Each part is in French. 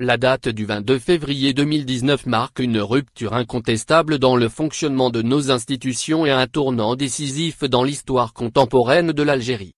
La date du 22 février 2019 marque une rupture incontestable dans le fonctionnement de nos institutions et un tournant décisif dans l'histoire contemporaine de l'Algérie.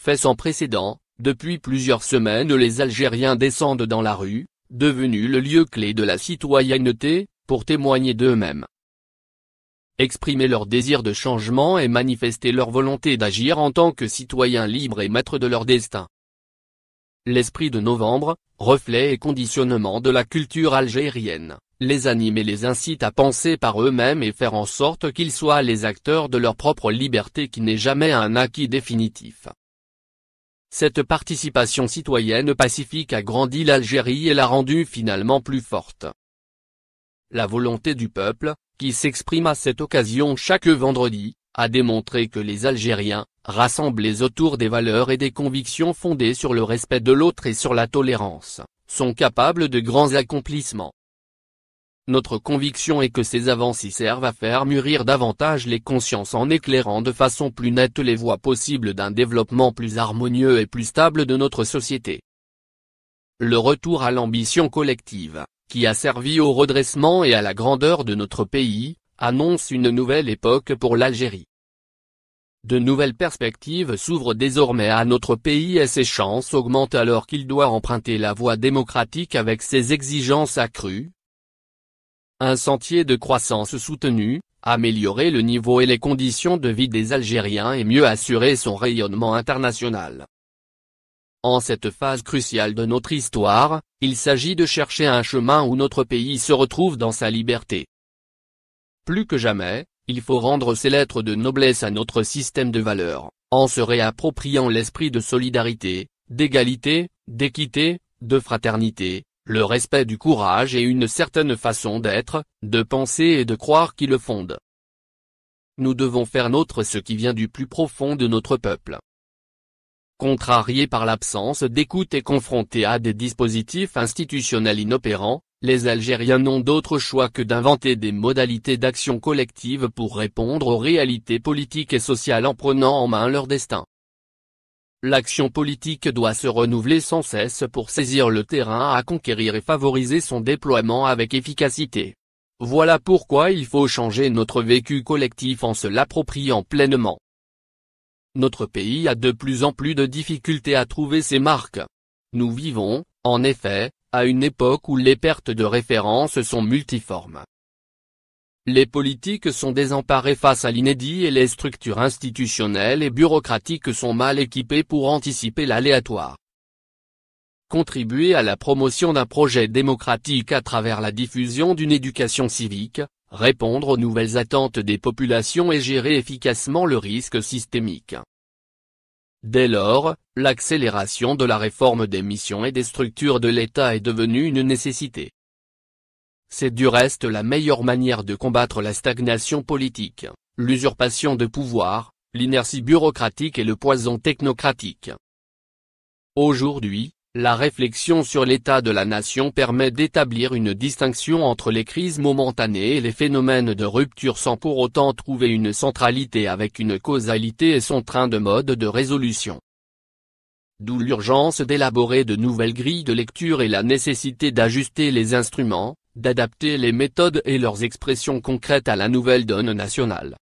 Fait sans précédent, depuis plusieurs semaines les Algériens descendent dans la rue, devenus le lieu clé de la citoyenneté, pour témoigner d'eux-mêmes. Exprimer leur désir de changement et manifester leur volonté d'agir en tant que citoyens libres et maîtres de leur destin. L'esprit de novembre, reflet et conditionnement de la culture algérienne, les anime et les incite à penser par eux-mêmes et faire en sorte qu'ils soient les acteurs de leur propre liberté qui n'est jamais un acquis définitif. Cette participation citoyenne pacifique a grandi l'Algérie et l'a rendue finalement plus forte. La volonté du peuple, qui s'exprime à cette occasion chaque vendredi, a démontré que les Algériens, rassemblés autour des valeurs et des convictions fondées sur le respect de l'autre et sur la tolérance, sont capables de grands accomplissements. Notre conviction est que ces avancées servent à faire mûrir davantage les consciences en éclairant de façon plus nette les voies possibles d'un développement plus harmonieux et plus stable de notre société. Le retour à l'ambition collective, qui a servi au redressement et à la grandeur de notre pays, annonce une nouvelle époque pour l'Algérie. De nouvelles perspectives s'ouvrent désormais à notre pays et ses chances augmentent alors qu'il doit emprunter la voie démocratique avec ses exigences accrues. Un sentier de croissance soutenue, améliorer le niveau et les conditions de vie des Algériens et mieux assurer son rayonnement international. En cette phase cruciale de notre histoire, il s'agit de chercher un chemin où notre pays se retrouve dans sa liberté. Plus que jamais, il faut rendre ces lettres de noblesse à notre système de valeurs, en se réappropriant l'esprit de solidarité, d'égalité, d'équité, de fraternité, le respect du courage et une certaine façon d'être, de penser et de croire qui le fonde. Nous devons faire nôtre ce qui vient du plus profond de notre peuple. Contrarié par l'absence d'écoute et confronté à des dispositifs institutionnels inopérants, les Algériens n'ont d'autre choix que d'inventer des modalités d'action collective pour répondre aux réalités politiques et sociales en prenant en main leur destin. L'action politique doit se renouveler sans cesse pour saisir le terrain à conquérir et favoriser son déploiement avec efficacité. Voilà pourquoi il faut changer notre vécu collectif en se l'appropriant pleinement. Notre pays a de plus en plus de difficultés à trouver ses marques. Nous vivons, en effet, à une époque où les pertes de référence sont multiformes. Les politiques sont désemparées face à l'inédit et les structures institutionnelles et bureaucratiques sont mal équipées pour anticiper l'aléatoire. Contribuer à la promotion d'un projet démocratique à travers la diffusion d'une éducation civique, répondre aux nouvelles attentes des populations et gérer efficacement le risque systémique. Dès lors, l'accélération de la réforme des missions et des structures de l'État est devenue une nécessité. C'est du reste la meilleure manière de combattre la stagnation politique, l'usurpation de pouvoir, l'inertie bureaucratique et le poison technocratique. Aujourd'hui, la réflexion sur l'état de la nation permet d'établir une distinction entre les crises momentanées et les phénomènes de rupture sans pour autant trouver une centralité avec une causalité et son train de mode de résolution. D'où l'urgence d'élaborer de nouvelles grilles de lecture et la nécessité d'ajuster les instruments, d'adapter les méthodes et leurs expressions concrètes à la nouvelle donne nationale.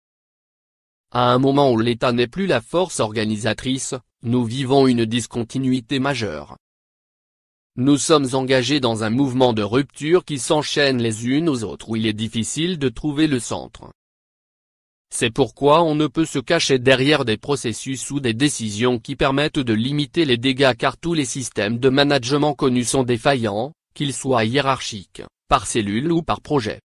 À un moment où l'État n'est plus la force organisatrice, nous vivons une discontinuité majeure. Nous sommes engagés dans un mouvement de rupture qui s'enchaîne les unes aux autres où il est difficile de trouver le centre. C'est pourquoi on ne peut se cacher derrière des processus ou des décisions qui permettent de limiter les dégâts car tous les systèmes de management connus sont défaillants, qu'ils soient hiérarchiques, par cellule ou par projet.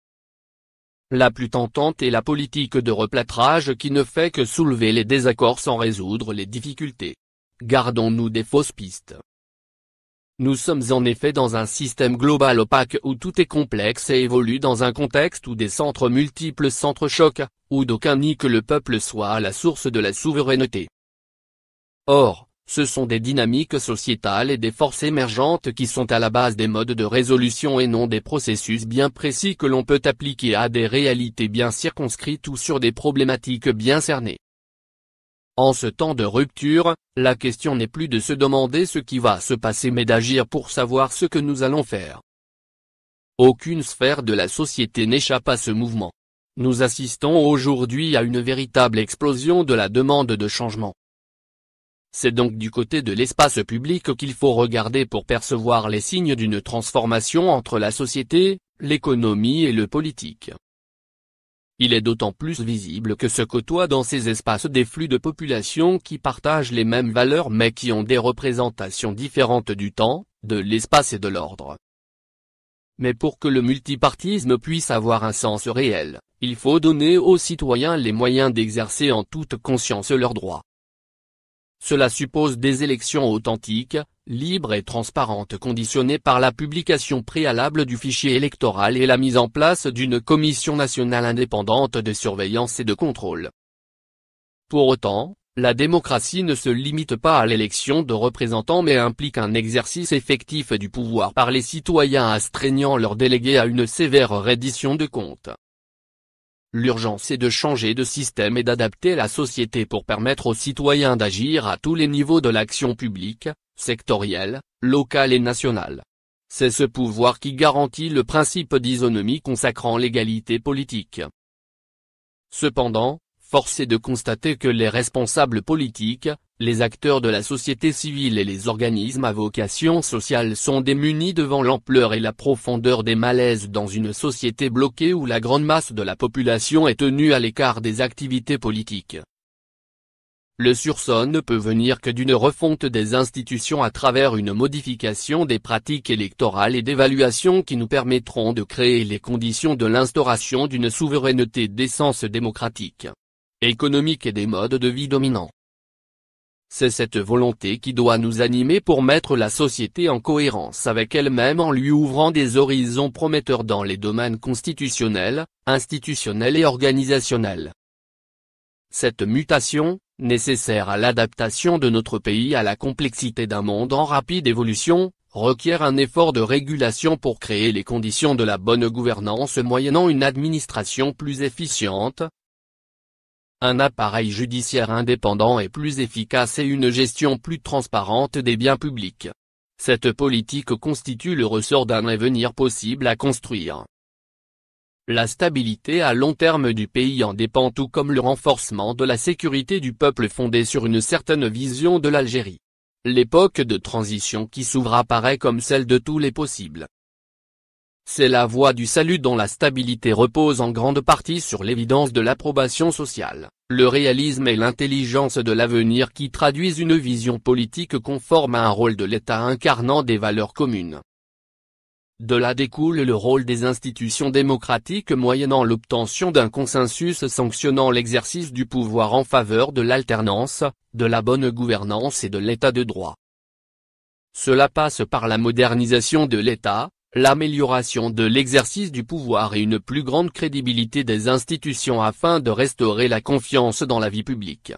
La plus tentante est la politique de replâtrage qui ne fait que soulever les désaccords sans résoudre les difficultés. Gardons-nous des fausses pistes. Nous sommes en effet dans un système global opaque où tout est complexe et évolue dans un contexte où des centres multiples s'entrechoquent, où d'aucun nid que le peuple soit à la source de la souveraineté. Or, ce sont des dynamiques sociétales et des forces émergentes qui sont à la base des modes de résolution et non des processus bien précis que l'on peut appliquer à des réalités bien circonscrites ou sur des problématiques bien cernées. En ce temps de rupture, la question n'est plus de se demander ce qui va se passer mais d'agir pour savoir ce que nous allons faire. Aucune sphère de la société n'échappe à ce mouvement. Nous assistons aujourd'hui à une véritable explosion de la demande de changement. C'est donc du côté de l'espace public qu'il faut regarder pour percevoir les signes d'une transformation entre la société, l'économie et le politique. Il est d'autant plus visible que se côtoient dans ces espaces des flux de population qui partagent les mêmes valeurs mais qui ont des représentations différentes du temps, de l'espace et de l'ordre. Mais pour que le multipartisme puisse avoir un sens réel, il faut donner aux citoyens les moyens d'exercer en toute conscience leurs droits. Cela suppose des élections authentiques, libre et transparente conditionnée par la publication préalable du fichier électoral et la mise en place d'une commission nationale indépendante de surveillance et de contrôle. Pour autant, la démocratie ne se limite pas à l'élection de représentants mais implique un exercice effectif du pouvoir par les citoyens astreignant leurs délégués à une sévère reddition de comptes. L'urgence est de changer de système et d'adapter la société pour permettre aux citoyens d'agir à tous les niveaux de l'action publique, sectorielle, locale et nationale. C'est ce pouvoir qui garantit le principe d'isonomie consacrant l'égalité politique. Cependant, force est de constater que les responsables politiques, les acteurs de la société civile et les organismes à vocation sociale sont démunis devant l'ampleur et la profondeur des malaises dans une société bloquée où la grande masse de la population est tenue à l'écart des activités politiques le sursaut ne peut venir que d'une refonte des institutions à travers une modification des pratiques électorales et d'évaluation qui nous permettront de créer les conditions de l'instauration d'une souveraineté d'essence démocratique, économique et des modes de vie dominants. C'est cette volonté qui doit nous animer pour mettre la société en cohérence avec elle-même en lui ouvrant des horizons prometteurs dans les domaines constitutionnels, institutionnels et organisationnels. Cette mutation, nécessaire à l'adaptation de notre pays à la complexité d'un monde en rapide évolution, requiert un effort de régulation pour créer les conditions de la bonne gouvernance moyennant une administration plus efficiente, un appareil judiciaire indépendant et plus efficace et une gestion plus transparente des biens publics. Cette politique constitue le ressort d'un avenir possible à construire. La stabilité à long terme du pays en dépend tout comme le renforcement de la sécurité du peuple fondé sur une certaine vision de l'Algérie. L'époque de transition qui s'ouvre apparaît comme celle de tous les possibles. C'est la voie du salut dont la stabilité repose en grande partie sur l'évidence de l'approbation sociale, le réalisme et l'intelligence de l'avenir qui traduisent une vision politique conforme à un rôle de l'État incarnant des valeurs communes. De là découle le rôle des institutions démocratiques moyennant l'obtention d'un consensus sanctionnant l'exercice du pouvoir en faveur de l'alternance, de la bonne gouvernance et de l'état de droit. Cela passe par la modernisation de l'État, l'amélioration de l'exercice du pouvoir et une plus grande crédibilité des institutions afin de restaurer la confiance dans la vie publique.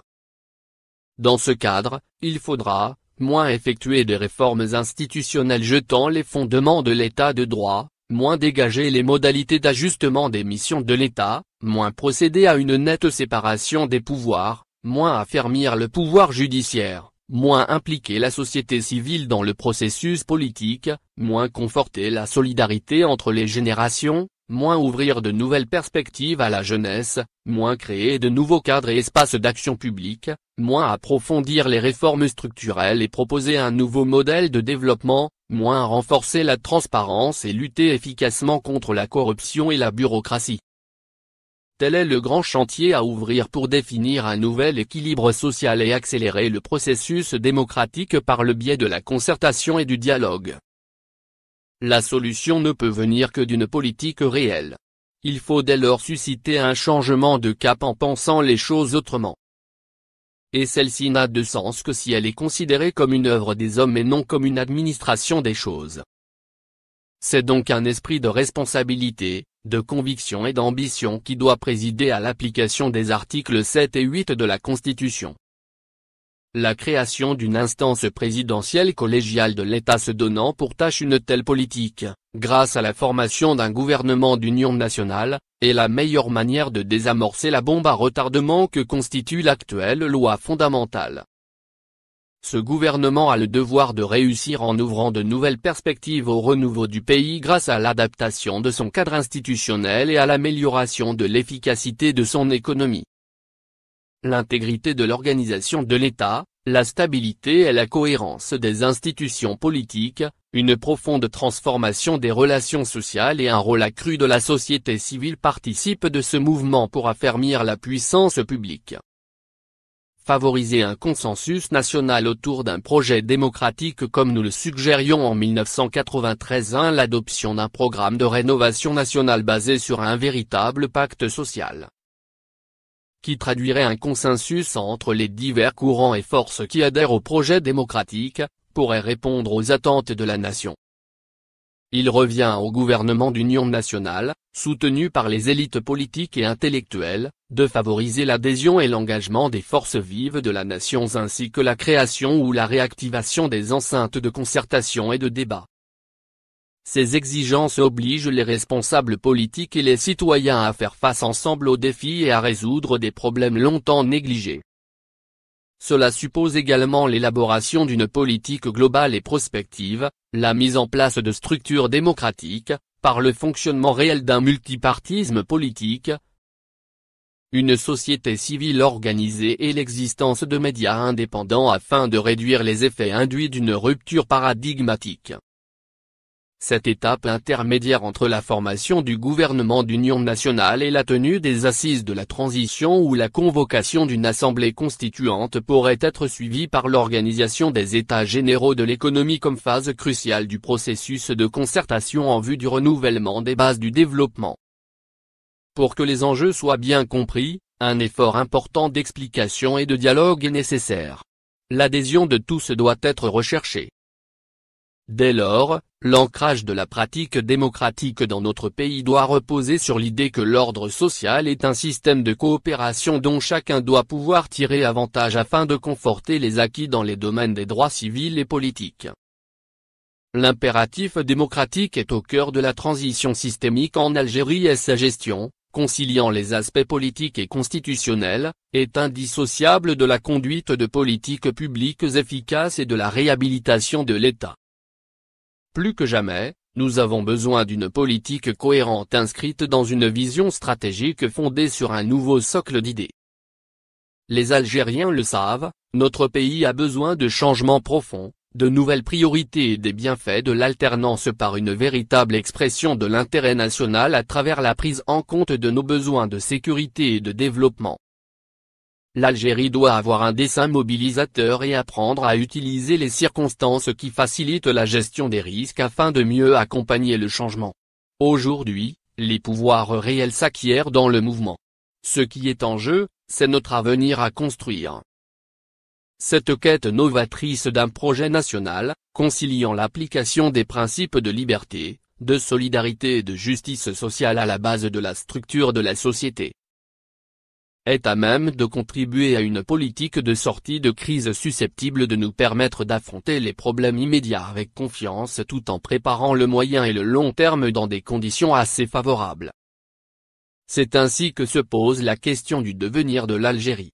Dans ce cadre, il faudra, moins effectuer des réformes institutionnelles jetant les fondements de l'état de droit, moins dégager les modalités d'ajustement des missions de l'État, moins procéder à une nette séparation des pouvoirs, moins affermir le pouvoir judiciaire, moins impliquer la société civile dans le processus politique, moins conforter la solidarité entre les générations, moins ouvrir de nouvelles perspectives à la jeunesse, moins créer de nouveaux cadres et espaces d'action publique, moins approfondir les réformes structurelles et proposer un nouveau modèle de développement, moins renforcer la transparence et lutter efficacement contre la corruption et la bureaucratie. Tel est le grand chantier à ouvrir pour définir un nouvel équilibre social et accélérer le processus démocratique par le biais de la concertation et du dialogue. La solution ne peut venir que d'une politique réelle. Il faut dès lors susciter un changement de cap en pensant les choses autrement et celle-ci n'a de sens que si elle est considérée comme une œuvre des hommes et non comme une administration des choses. C'est donc un esprit de responsabilité, de conviction et d'ambition qui doit présider à l'application des articles 7 et 8 de la Constitution. La création d'une instance présidentielle collégiale de l'État se donnant pour tâche une telle politique, grâce à la formation d'un gouvernement d'union nationale, est la meilleure manière de désamorcer la bombe à retardement que constitue l'actuelle loi fondamentale. Ce gouvernement a le devoir de réussir en ouvrant de nouvelles perspectives au renouveau du pays grâce à l'adaptation de son cadre institutionnel et à l'amélioration de l'efficacité de son économie. L'intégrité de l'organisation de l'État, la stabilité et la cohérence des institutions politiques, une profonde transformation des relations sociales et un rôle accru de la société civile participent de ce mouvement pour affermir la puissance publique. Favoriser un consensus national autour d'un projet démocratique comme nous le suggérions en 1993 l'adoption d'un programme de rénovation nationale basé sur un véritable pacte social qui traduirait un consensus entre les divers courants et forces qui adhèrent au projet démocratique, pourrait répondre aux attentes de la nation. Il revient au gouvernement d'union nationale, soutenu par les élites politiques et intellectuelles, de favoriser l'adhésion et l'engagement des forces vives de la nation ainsi que la création ou la réactivation des enceintes de concertation et de débat. Ces exigences obligent les responsables politiques et les citoyens à faire face ensemble aux défis et à résoudre des problèmes longtemps négligés. Cela suppose également l'élaboration d'une politique globale et prospective, la mise en place de structures démocratiques, par le fonctionnement réel d'un multipartisme politique, une société civile organisée et l'existence de médias indépendants afin de réduire les effets induits d'une rupture paradigmatique. Cette étape intermédiaire entre la formation du gouvernement d'union nationale et la tenue des assises de la transition ou la convocation d'une assemblée constituante pourrait être suivie par l'organisation des états généraux de l'économie comme phase cruciale du processus de concertation en vue du renouvellement des bases du développement. Pour que les enjeux soient bien compris, un effort important d'explication et de dialogue est nécessaire. L'adhésion de tous doit être recherchée. Dès lors, l'ancrage de la pratique démocratique dans notre pays doit reposer sur l'idée que l'ordre social est un système de coopération dont chacun doit pouvoir tirer avantage afin de conforter les acquis dans les domaines des droits civils et politiques. L'impératif démocratique est au cœur de la transition systémique en Algérie et sa gestion, conciliant les aspects politiques et constitutionnels, est indissociable de la conduite de politiques publiques efficaces et de la réhabilitation de l'État. Plus que jamais, nous avons besoin d'une politique cohérente inscrite dans une vision stratégique fondée sur un nouveau socle d'idées. Les Algériens le savent, notre pays a besoin de changements profonds, de nouvelles priorités et des bienfaits de l'alternance par une véritable expression de l'intérêt national à travers la prise en compte de nos besoins de sécurité et de développement. L'Algérie doit avoir un dessin mobilisateur et apprendre à utiliser les circonstances qui facilitent la gestion des risques afin de mieux accompagner le changement. Aujourd'hui, les pouvoirs réels s'acquièrent dans le mouvement. Ce qui est en jeu, c'est notre avenir à construire. Cette quête novatrice d'un projet national, conciliant l'application des principes de liberté, de solidarité et de justice sociale à la base de la structure de la société est à même de contribuer à une politique de sortie de crise susceptible de nous permettre d'affronter les problèmes immédiats avec confiance tout en préparant le moyen et le long terme dans des conditions assez favorables. C'est ainsi que se pose la question du devenir de l'Algérie.